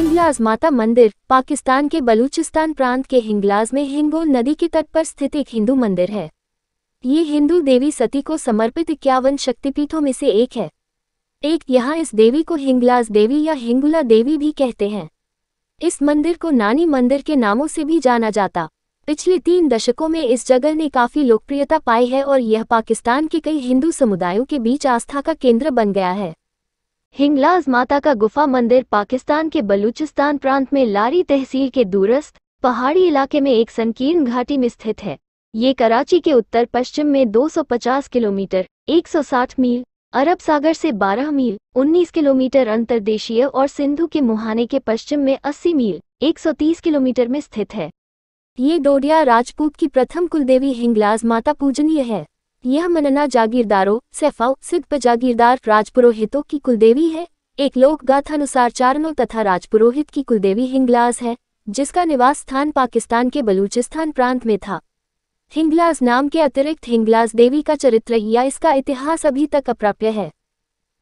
हिंगलाज माता मंदिर पाकिस्तान के बलूचिस्तान प्रांत के हिंगलाज में हिंगोल नदी के तट पर स्थित एक हिंदू मंदिर है ये हिंदू देवी सती को समर्पित इक्यावन शक्तिपीठों में से एक है एक यहाँ इस देवी को हिंगलाज देवी या हिंगुला देवी भी कहते हैं इस मंदिर को नानी मंदिर के नामों से भी जाना जाता पिछले तीन दशकों में इस जगह ने काफ़ी लोकप्रियता पाई है और यह पाकिस्तान के कई हिंदू समुदायों के बीच आस्था का केंद्र बन गया है हिंगलाज माता का गुफा मंदिर पाकिस्तान के बलूचिस्तान प्रांत में लारी तहसील के दूरस्थ पहाड़ी इलाके में एक संकीर्ण घाटी में स्थित है ये कराची के उत्तर पश्चिम में 250 किलोमीटर 160 मील अरब सागर से 12 मील 19 किलोमीटर अंतर्देशीय और सिंधु के मुहाने के पश्चिम में 80 मील 130 किलोमीटर में स्थित है ये डोडिया राजपूत की प्रथम कुलदेवी हिंगलाज माता पूजनीय है यह मनना जागीरदारों सैफाओ सिद्ध जागीरदार राजपुरोहितों की कुलदेवी है एक लोक अनुसार चारणों तथा राजपुरोहित की कुलदेवी हिंगलास है जिसका निवास स्थान पाकिस्तान के बलूचिस्तान प्रांत में था हिंगलास नाम के अतिरिक्त हिंगलास देवी का चरित्र या इसका इतिहास अभी तक अप्राप्य है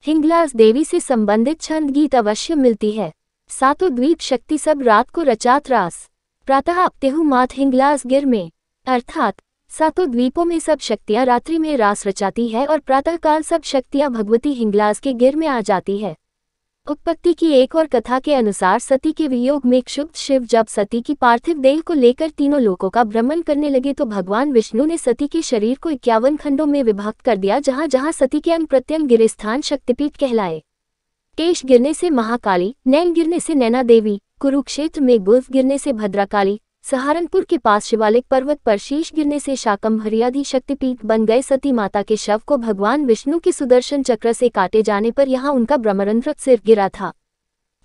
हिंगलास देवी से संबंधित छंद गीत अवश्य मिलती है सातो द्वीप शक्ति सब रात को रचात रास प्रातः हु मात हिंगलास गिर में अर्थात सातों द्वीपों में सब शक्तियाँ रात्रि में रास रचाती है और प्रातःकाल सब शक्तियाँ भगवती हिंगलाज के गिर में आ जाती है उत्पत्ति की एक और कथा के अनुसार सती के वियोग में क्षुब्ध शिव जब सती की पार्थिव देह को लेकर तीनों लोगों का भ्रमण करने लगे तो भगवान विष्णु ने सती के शरीर को इक्यावन खंडों में विभक्त कर दिया जहाँ जहाँ सती के अंग प्रत्यंग गिरे स्थान शक्तिपीठ कहलाए केश गिरने से महाकाली नैन गिरने से नैना देवी कुरुक्षेत्र में गुल्फ गिरने से भद्राकाली सहारनपुर के पास शिवालिक पर्वत पर शीश गिरने से शाकम हरियाधी शक्तिपीठ बन गए सती माता के शव को भगवान विष्णु के सुदर्शन चक्र से काटे जाने पर यहाँ उनका ब्रह्मरंध्र सिर गिरा था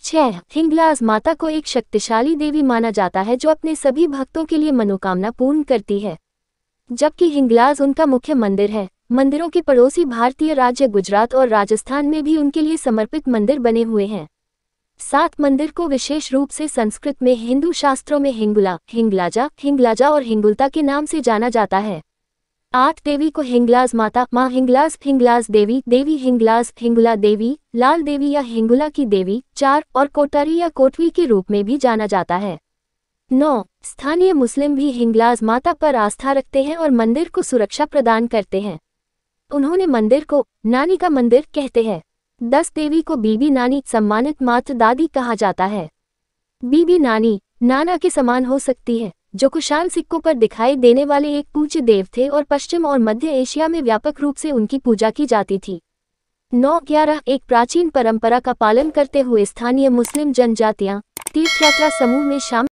छह हिंगलाज माता को एक शक्तिशाली देवी माना जाता है जो अपने सभी भक्तों के लिए मनोकामना पूर्ण करती है जबकि हिंगलाज उनका मुख्य मंदिर है मंदिरों के पड़ोसी भारतीय राज्य गुजरात और राजस्थान में भी उनके लिए समर्पित मंदिर बने हुए हैं सात मंदिर को विशेष रूप से संस्कृत में हिंदू शास्त्रों में हिंगुला हिंगलाजा हिंगलाजा और हिंगुलता के नाम से जाना जाता है आठ देवी को हिंगलाज माता माँ हिंगलाज हिंगलाज देवी देवी हिंगलाज हिंगुला देवी लाल देवी या हिंगुला की देवी चार और कोटारी या कोटवी के रूप में भी जाना जाता है नौ स्थानीय मुस्लिम भी हिंगलाज माता पर आस्था रखते हैं और मंदिर को सुरक्षा प्रदान करते हैं उन्होंने मंदिर को नानी का मंदिर कहते हैं दस देवी को बीबी नानी सम्मानित मात्र दादी कहा जाता है बीबी नानी नाना के समान हो सकती है जो कुशान सिक्कों पर दिखाई देने वाले एक पूज्य देव थे और पश्चिम और मध्य एशिया में व्यापक रूप से उनकी पूजा की जाती थी नौ ग्यारह एक प्राचीन परंपरा का पालन करते हुए स्थानीय मुस्लिम जनजातियां तीर्थयात्रा समूह में शामिल